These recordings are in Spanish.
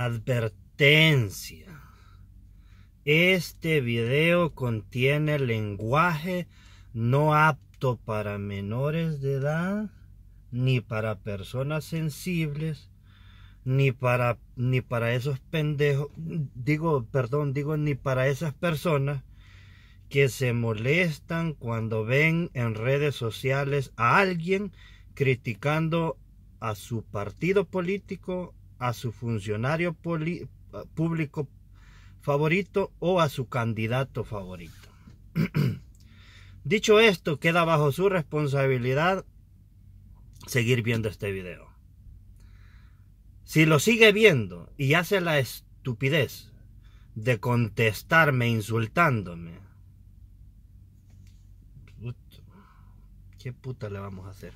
Advertencia. Este video contiene lenguaje no apto para menores de edad, ni para personas sensibles, ni para, esos pendejos, digo, perdón, digo, ni para esas personas que se molestan cuando ven en redes sociales a alguien criticando a su partido político, a su funcionario público favorito o a su candidato favorito. Dicho esto, queda bajo su responsabilidad seguir viendo este video. Si lo sigue viendo y hace la estupidez de contestarme insultándome, ¿qué puta le vamos a hacer?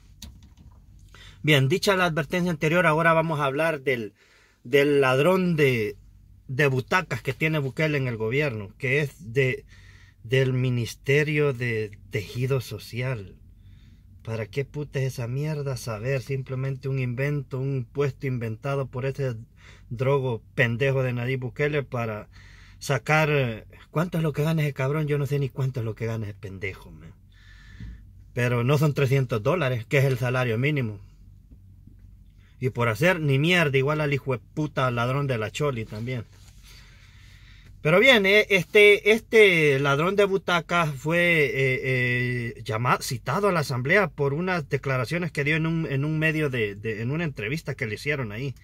Bien, dicha la advertencia anterior, ahora vamos a hablar del, del ladrón de, de butacas que tiene Bukele en el gobierno, que es de, del Ministerio de Tejido Social. ¿Para qué putes esa mierda saber? Simplemente un invento, un impuesto inventado por ese drogo pendejo de nadie Bukele para sacar... ¿Cuánto es lo que gana ese cabrón? Yo no sé ni cuánto es lo que gana ese pendejo, Pero no son 300 dólares, que es el salario mínimo. Y por hacer ni mierda, igual al hijo de puta ladrón de la Choli también. Pero bien, eh, este, este ladrón de butacas fue eh, eh, llamado, citado a la asamblea por unas declaraciones que dio en un, en medio de, en una entrevista que le hicieron ahí,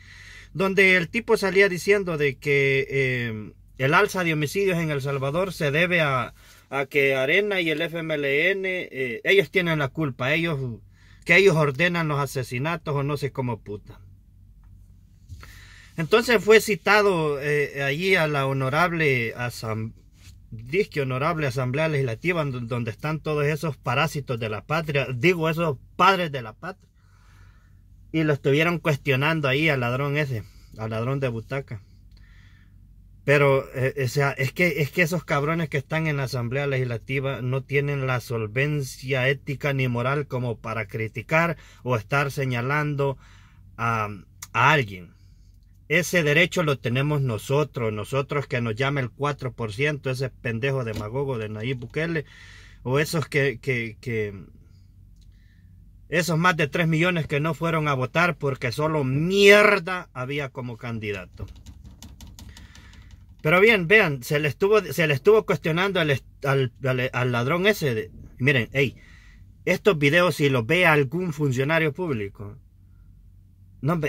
donde el tipo salía diciendo de que el alza de homicidios en El Salvador se debe a, a que Arena y el FMLN, ellos tienen la culpa, ellos que ellos ordenan los asesinatos o no sé cómo puta. Entonces fue citado eh, allí a la honorable asamblea honorable asamblea legislativa donde están todos esos parásitos de la patria, digo esos padres de la patria, y lo estuvieron cuestionando ahí al ladrón ese, al ladrón de butaca. Pero, eh, o sea, es que, es que esos cabrones que están en la Asamblea Legislativa no tienen la solvencia ética ni moral como para criticar o estar señalando a, alguien. Ese derecho lo tenemos nosotros, nosotros que nos llama el 4%, ese pendejo demagogo de Nayib Bukele, o esos que, que, esos más de 3 millones que no fueron a votar porque solo mierda había como candidato. Pero bien, vean, se le estuvo, se le estuvo cuestionando al, al, ladrón ese. miren, hey, estos videos si los ve algún funcionario público, no,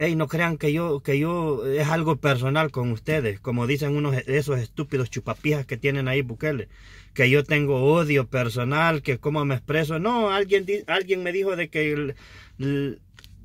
hey, no crean que yo, que yo es algo personal con ustedes, como dicen unos e-, esos estúpidos chupapijas que tienen ahí Bukele, que yo tengo odio personal, que cómo me expreso. No, alguien, alguien me dijo de que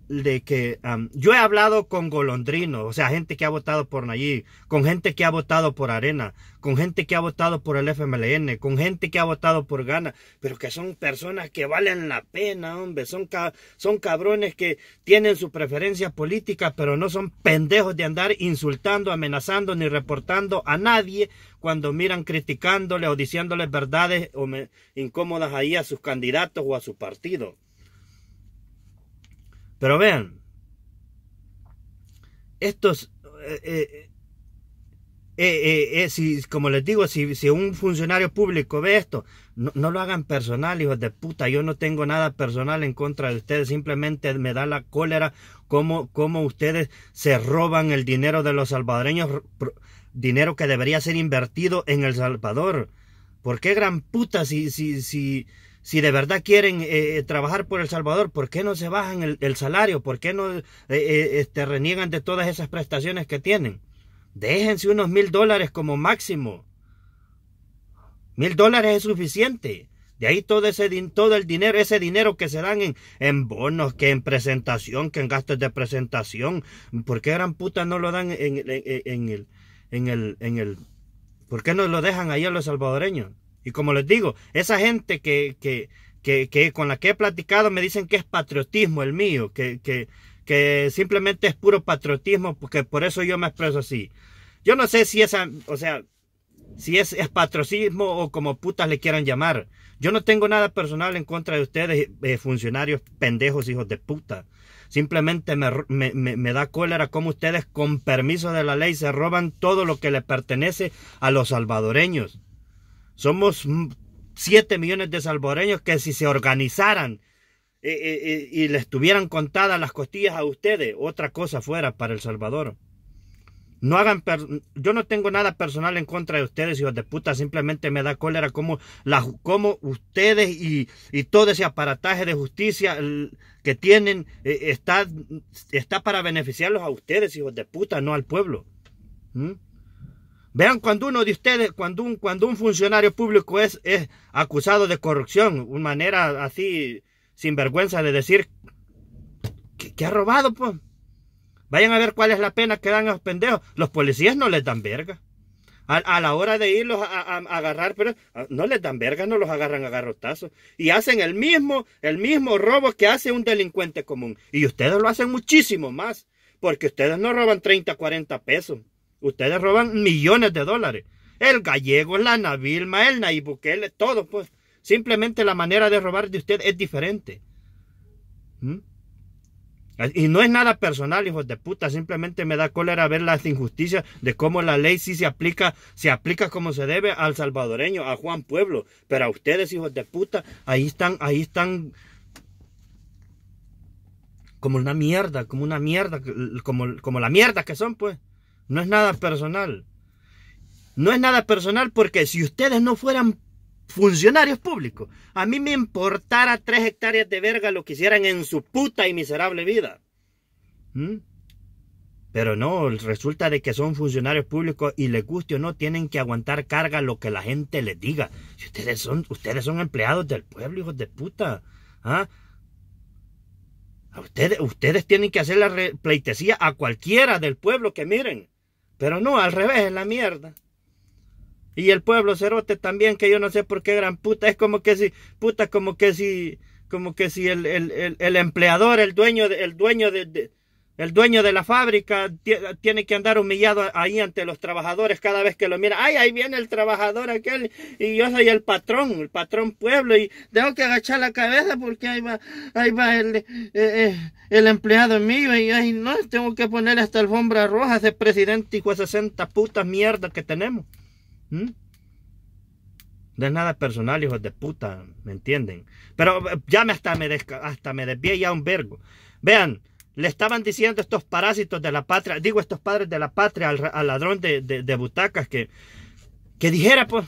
de que yo he hablado con golondrinos, o sea, gente que ha votado por Nayib, con gente que ha votado por Arena, con gente que ha votado por el FMLN, con gente que ha votado por Gana, pero que son personas que valen la pena, hombre, son, son cabrones que tienen su preferencia política, pero no son pendejos de andar insultando, amenazando ni reportando a nadie cuando miran criticándole o diciéndole verdades o incómodas ahí a sus candidatos o a su partido. Pero vean, estos, eh, eh, eh, como les digo, si, si, un funcionario público ve esto, no, no, lo hagan personal, hijos de puta. Yo no tengo nada personal en contra de ustedes, simplemente me da la cólera cómo, cómo ustedes se roban el dinero de los salvadoreños, dinero que debería ser invertido en El Salvador. ¿Por qué gran puta si, si, si, si de verdad quieren eh, eh, trabajar por El Salvador, ¿por qué no se bajan el, salario? ¿Por qué no eh, eh este, reniegan de todas esas prestaciones que tienen? Déjense unos mil dólares como máximo. Mil dólares es suficiente. De ahí todo ese todo el dinero, ese dinero que se dan en, bonos, que en presentación, que en gastos de presentación. ¿Por qué gran puta no lo dan en, en el, en el, en el ¿Por qué no lo dejan ahí a los salvadoreños? Y como les digo, esa gente que, que, que, que con la que he platicado me dicen que es patriotismo el mío, que, que, que simplemente es puro patriotismo, porque por eso yo me expreso así. Yo no sé si esa, o sea, si es patrocismo o como putas le quieran llamar. Yo no tengo nada personal en contra de ustedes, eh, funcionarios pendejos, hijos de puta. Simplemente me, da cólera cómo ustedes, con permiso de la ley, se roban todo lo que le pertenece a los salvadoreños. Somos 7 mm, millones de salvadoreños que si se organizaran eh, eh, y les tuvieran contadas las costillas a ustedes, otra cosa fuera para El Salvador. No hagan, yo no tengo nada personal en contra de ustedes, hijos de puta. Simplemente me da cólera como, la, como ustedes y, y, todo ese aparataje de justicia que tienen eh, está, está para beneficiarlos a ustedes, hijos de puta, no al pueblo. ¿Mm? Vean cuando uno de ustedes, cuando un, cuando un funcionario público es, es acusado de corrupción, una manera así sinvergüenza de decir que, que ha robado, pues. Vayan a ver cuál es la pena que dan a los pendejos. Los policías no les dan verga. A, la hora de irlos a, agarrar, pero ah, no les dan verga, no los agarran a garrotazos. Y hacen el mismo, el mismo robo que hace un delincuente común. Y ustedes lo hacen muchísimo más. Porque ustedes no roban 30, 40 pesos. Ustedes roban millones de dólares. El gallego, la Navilma, el Nayib todo pues. Simplemente la manera de robar de usted es diferente. ¿Mm? Y no es nada personal, hijos de puta, simplemente me da cólera ver las injusticias de cómo la ley sí se aplica, se aplica como se debe al salvadoreño, a Juan Pueblo. Pero a ustedes, hijos de puta, ahí están, ahí están como una mierda, como una mierda, como, como la mierda que son, pues. No es nada personal. No es nada personal porque si ustedes no fueran funcionarios públicos. A mí me importara tres hectáreas de verga lo que hicieran en su puta y miserable vida. ¿Mm? Pero no, resulta de que son funcionarios públicos y les guste o no, tienen que aguantar carga lo que la gente les diga. ustedes son, ustedes son empleados del pueblo, hijos de puta. ¿Ah? ustedes, ustedes tienen que hacer la pleitesía a cualquiera del pueblo que miren. Pero no, al revés, es la mierda. Y el pueblo cerote también, que yo no sé por qué gran puta. Es como que si, puta, como que si, como que si el, el, empleador, el dueño, de, el dueño de, el dueño de la fábrica tiene que andar humillado ahí ante los trabajadores cada vez que lo mira. Ay, ahí viene el trabajador aquel y yo soy el patrón, el patrón pueblo y tengo que agachar la cabeza porque ahí va, ahí va el, eh, eh, empleado mío y ay, no, tengo que poner esta alfombra roja ese presidente y de 60 putas mierda que tenemos. ¿Mm? No es nada personal, hijos de puta, ¿me entienden? Pero eh, ya me hasta me, hasta me desvié ya un vergo. Vean, le estaban diciendo estos parásitos de la patria, digo estos padres de la patria, al, ladrón de, de, butacas, que, que dijera, pues,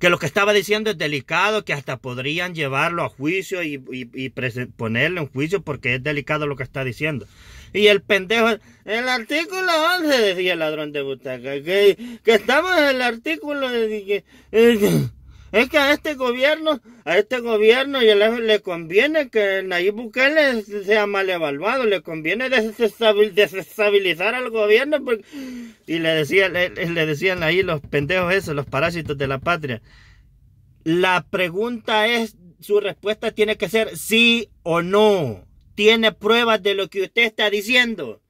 que lo que estaba diciendo es delicado, que hasta podrían llevarlo a juicio y, ponerle ponerlo en juicio porque es delicado lo que está diciendo. Y el pendejo, el artículo 11 decía el ladrón de butaca, que, estamos en el artículo de... Eh, es que a este gobierno, a este gobierno le, le conviene que Nayib Bukele sea mal evaluado, le conviene desestabilizar al gobierno y le decían, le, decían ahí los pendejos esos, los parásitos de la patria. La pregunta es, su respuesta tiene que ser sí o no. Tiene pruebas de lo que usted está diciendo.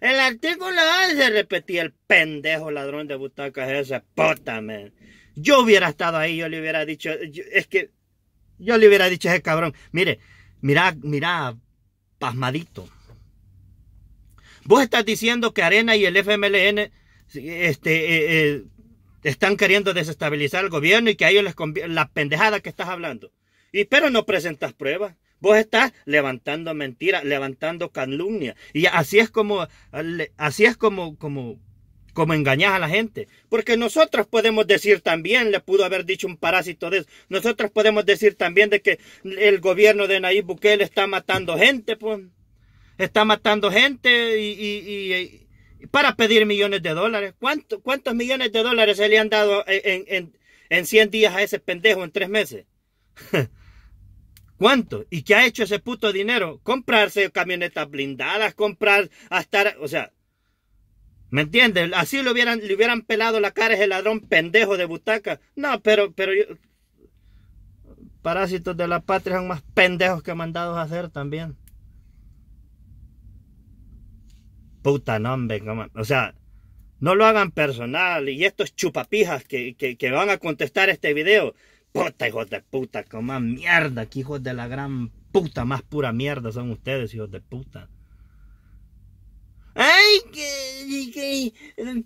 El artículo A se repetía el pendejo ladrón de butacas ese, puta, yo hubiera estado ahí, yo le hubiera dicho, es que yo le hubiera dicho a ese cabrón, mire, mira, mira, pasmadito. Vos estás diciendo que Arena y el FMLN este, eh, eh, están queriendo desestabilizar el gobierno y que a ellos les conviene la pendejada que estás hablando. Y pero no presentas pruebas. Vos estás levantando mentiras, levantando calumnia. Y así es como, así es como, como, como engañas a la gente. Porque nosotros podemos decir también, le pudo haber dicho un parásito de eso, nosotros podemos decir también de que el gobierno de Nayib Bukele está matando gente, pues, está matando gente y, para pedir millones de dólares. ¿Cuántos millones de dólares se le han dado en, en, 100 días a ese pendejo en tres meses? ¿Cuánto? ¿Y qué ha hecho ese puto dinero? Comprarse camionetas blindadas, comprar, hasta, o sea, ¿Me entiendes? Así lo hubieran, le hubieran pelado la cara ese ladrón pendejo de butaca. No, pero, pero yo... Parásitos de la patria son más pendejos que mandados a hacer también. Puta nombre, o sea, no lo hagan personal. Y estos chupapijas que, van a contestar este video. Puta, hijos de puta, más mierda, que hijos de la gran puta, más pura mierda son ustedes, hijos de puta que,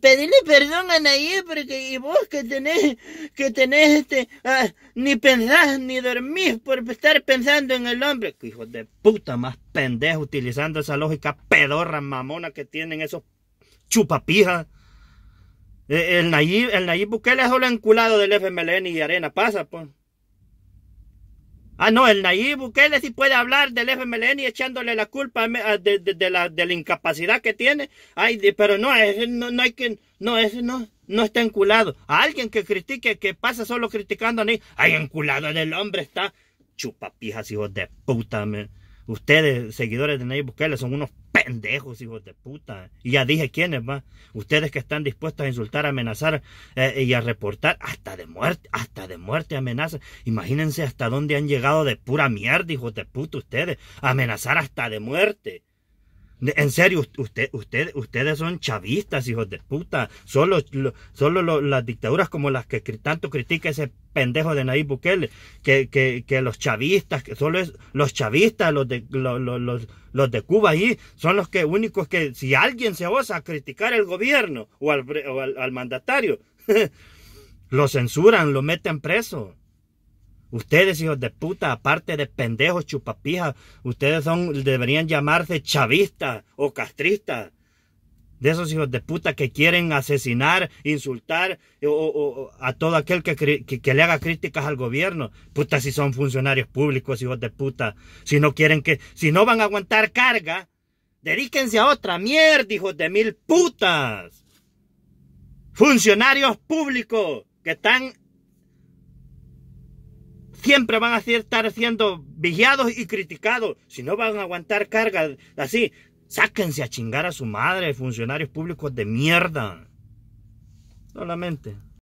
pedirle perdón a Nayib porque vos que tenés, que tenés este, ah, ni pensás ni dormís por estar pensando en el hombre. Que hijo de puta más pendejo utilizando esa lógica pedorra mamona que tienen esos chupapijas. E, el Nayib, el Nayib Bukele es el enculado del FMLN y Arena pasa, pues. Ah, no, el Nayib Bukele sí puede hablar del FMLN y echándole la culpa de, la, de la, incapacidad que tiene. Ay, pero no, no, hay quien... no, ese no, no está enculado. A alguien que critique, que pasa solo criticando a Nayib. Ay, enculado el hombre está. Chupapijas, hijos de puta, Ustedes, seguidores de Nayib Bukele, son unos pendejos, hijos de puta. Y ya dije quiénes más. Ustedes que están dispuestos a insultar, amenazar eh, y a reportar hasta de muerte, hasta de muerte amenaza, Imagínense hasta dónde han llegado de pura mierda, hijos de puta, ustedes. Amenazar hasta de muerte. En serio, usted, usted, ustedes son chavistas, hijos de puta. Solo, solo las dictaduras como las que tanto critica ese pendejo de Nayib Bukele, que, que, los chavistas, que solo los chavistas, los de, de Cuba ahí, son los que únicos que, si alguien se osa a criticar el gobierno o o al mandatario, lo censuran, lo meten preso. Ustedes, hijos de puta, aparte de pendejos chupapijas, ustedes son, deberían llamarse chavistas o castristas. De esos hijos de puta que quieren asesinar, insultar a todo aquel que, que, le haga críticas al gobierno. Puta, si son funcionarios públicos, hijos de puta. Si no quieren que, si no van a aguantar carga, dedíquense a otra mierda, hijos de mil putas. Funcionarios públicos que están siempre van a estar siendo vigiados y criticados. Si no van a aguantar cargas así, sáquense a chingar a su madre, funcionarios públicos de mierda. Solamente.